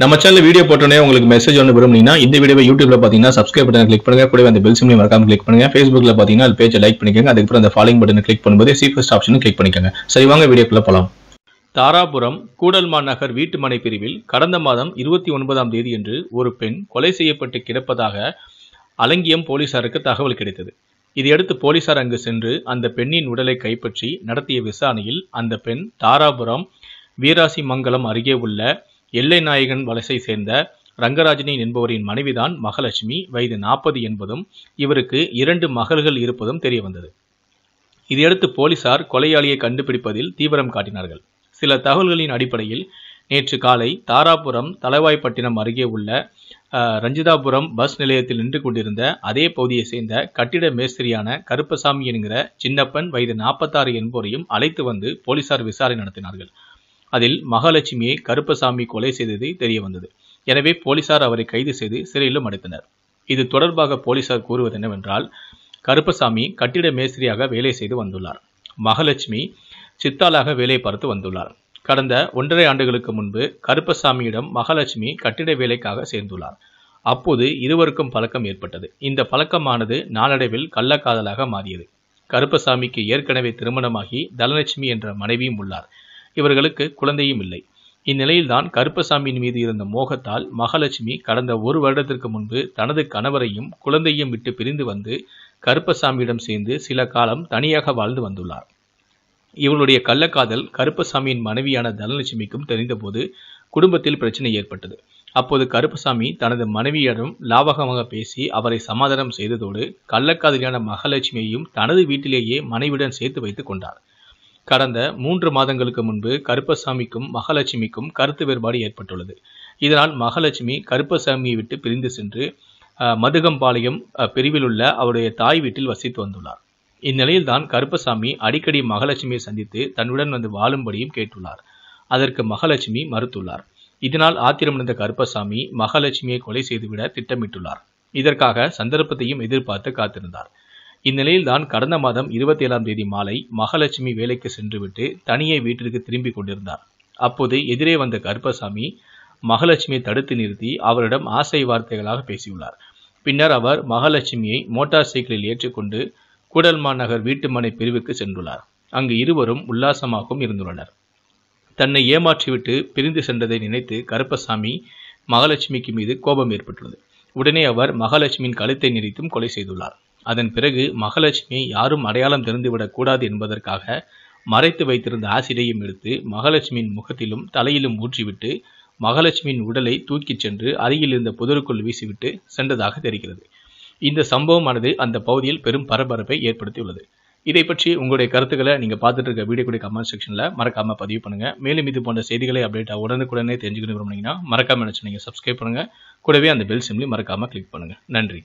நம்ம channel video போட்டோன்னே உங்களுக்கு மெசேஜ் ஒன்று விரும்புனீங்கன்னா இந்த வீடியோ யூடியூப்ல பார்த்தீங்கன்னா சப்ஸ்கிரைப் பட்டன் கிளிக் பண்ணுங்க கூட அந்த பெல் சிம்லையும் மறக்காம கிளிக் பண்ணுங்க ஃபேஸ்புக்ல பார்த்தீங்கன்னா அது பேஜை லைக் பண்ணிக்கோங்க அதுக்கப்புறம் அந்த ஃபாலோயிங் பட்டன் கிளிக் பண்ணும்போது சீஃபஸ்ட் ஆப்ஷன் கிளிக் பண்ணிக்கோங்க சரி வாங்க வீடியோக்குள்ள போகலாம் தாராபுரம் கூடல்மா நகர் வீட்டுமனை பிரிவில் கடந்த மாதம் இருபத்தி ஒன்பதாம் தேதி என்று ஒரு பெண் கொலை செய்யப்பட்டு கிடப்பதாக அலங்கியம் போலீசாருக்கு தகவல் கிடைத்தது இதையடுத்து போலீசார் அங்கு சென்று அந்த பெண்ணின் உடலை கைப்பற்றி நடத்திய விசாரணையில் அந்த பெண் தாராபுரம் வீராசிமங்கலம் அருகே உள்ள எல்லை நாயகன் வலசை சேர்ந்த ரங்கராஜனின் என்பவரின் மனைவிதான் மகாலட்சுமி வயது நாற்பது என்பதும் இவருக்கு இரண்டு மகள்கள் இருப்பதும் தெரிய வந்தது இதையடுத்து போலீசார் கொலையாளியை கண்டுபிடிப்பதில் தீவிரம் காட்டினார்கள் சில தகவல்களின் அடிப்படையில் நேற்று காலை தாராபுரம் தலைவாய்ப்பட்டினம் அருகே உள்ள ரஞ்சிதாபுரம் பஸ் நிலையத்தில் நின்று கொண்டிருந்த அதே பகுதியை சேர்ந்த கட்டிட மேஸ்திரியான கருப்பசாமி என்கிற சின்னப்பன் வயது நாற்பத்தாறு என்பவரையும் அழைத்து வந்து போலீசார் விசாரணை நடத்தினார்கள் அதில் மகாலட்சுமியை கருப்பசாமி கொலை செய்தது தெரிய வந்தது எனவே போலீசார் அவரை கைது செய்து சிறையிலும் அடைத்தனர் இது தொடர்பாக போலீசார் கூறுவது என்னவென்றால் கருப்பசாமி கட்டிட மேஸ்திரியாக வேலை செய்து வந்துள்ளார் மகாலட்சுமி சித்தாளாக வேலை பார்த்து வந்துள்ளார் கடந்த ஒன்றரை ஆண்டுகளுக்கு முன்பு கருப்பசாமியிடம் மகாலட்சுமி கட்டிட வேலைக்காக சேர்ந்துள்ளார் அப்போது இருவருக்கும் பழக்கம் ஏற்பட்டது இந்த பழக்கமானது நாளடைவில் கள்ளக்காதலாக மாறியது கருப்பசாமிக்கு ஏற்கனவே திருமணமாகி தனலட்சுமி என்ற மனைவியும் உள்ளார் இவர்களுக்கு குழந்தையும் இல்லை இந்நிலையில்தான் கருப்பசாமியின் மீது இருந்த மோகத்தால் மகாலட்சுமி கடந்த ஒரு வருடத்திற்கு முன்பு தனது கணவரையும் குழந்தையும் விட்டு பிரிந்து வந்து கருப்பசாமியிடம் சேர்ந்து சில காலம் தனியாக வாழ்ந்து வந்துள்ளார் இவளுடைய கள்ளக்காதல் கருப்பசாமியின் மனைவியான தனலட்சுமிக்கும் தெரிந்தபோது குடும்பத்தில் பிரச்சனை ஏற்பட்டது அப்போது கருப்பசாமி தனது மனைவியிடம் லாவகமாக பேசி அவரை சமாதானம் செய்ததோடு கள்ளக்காதலியான மகாலட்சுமியையும் தனது வீட்டிலேயே மனைவியுடன் சேர்த்து வைத்துக் கொண்டார் கடந்த மூன்று மாதங்களுக்கு முன்பு கருப்பசாமிக்கும் மகாலட்சுமிக்கும் கருத்து வேறுபாடு ஏற்பட்டுள்ளது இதனால் மகாலட்சுமி கருப்பசாமியை விட்டு பிரிந்து சென்று மதுகம்பாளையம் பிரிவில் உள்ள அவருடைய தாய் வீட்டில் வசித்து வந்துள்ளார் இந்நிலையில்தான் கருப்பசாமி அடிக்கடி மகாலட்சுமியை சந்தித்து தன்னுடன் வந்து வாழும்படியும் கேட்டுள்ளார் அதற்கு மகாலட்சுமி மறுத்துள்ளார் இதனால் ஆத்திரமடைந்த கருப்பசாமி மகாலட்சுமியை கொலை செய்துவிட திட்டமிட்டுள்ளார் இதற்காக சந்தர்ப்பத்தையும் எதிர்பார்த்து காத்திருந்தார் இந்நிலையில்தான் கடந்த மாதம் இருபத்தி ஏழாம் தேதி மாலை மகாலட்சுமி வேலைக்கு சென்றுவிட்டு தனியே வீட்டிற்கு திரும்பிக் கொண்டிருந்தார் அப்போது எதிரே வந்த கருப்பசாமி மகாலட்சுமியை தடுத்து நிறுத்தி அவரிடம் ஆசை வார்த்தைகளாக பேசியுள்ளார் பின்னர் அவர் மகாலட்சுமியை மோட்டார் சைக்கிளில் ஏற்றிக்கொண்டு கூடல்மா நகர் வீட்டுமனை பிரிவுக்கு சென்றுள்ளார் அங்கு இருவரும் உல்லாசமாகவும் இருந்துள்ளனர் தன்னை ஏமாற்றிவிட்டு பிரிந்து சென்றதை நினைத்து கருப்பசாமி மகாலட்சுமிக்கு மீது கோபம் ஏற்பட்டுள்ளது உடனே அவர் மகாலட்சுமியின் கழுத்தை நெறித்தும் கொலை செய்துள்ளார் அதன் பிறகு மகாலட்சுமியை யாரும் அடையாளம் தெரிந்துவிடக் கூடாது என்பதற்காக மறைத்து வைத்திருந்த ஆசிடையும் எடுத்து மகாலட்சுமியின் முகத்திலும் தலையிலும் ஊற்றிவிட்டு மகாலட்சுமியின் உடலை தூக்கிச் சென்று அருகில் இருந்த புதருக்குள் வீசிவிட்டு சென்றதாக தெரிகிறது இந்த சம்பவமானது அந்த பகுதியில் பெரும் பரபரப்பை ஏற்படுத்தியுள்ளது இதை பற்றி உங்களுடைய கருத்துக்களை நீங்கள் பார்த்துட்டு இருக்க வீடியோ கூட கமெண்ட் செக்ஷனில் மறக்காமல் பதிவு பண்ணுங்கள் மேலும் இது போன்ற செய்திகளை அப்டேட்டாக உடனுக்குடனே தெரிஞ்சுக்கணும் விரும்புனீங்கன்னா மறக்காமல் நினச்சி நீங்கள் சப்ஸ்கிரைப் பண்ணுங்கள் கூடவே அந்த பெல் சிம்லி மறக்காமல் கிளிக் பண்ணுங்கள் நன்றி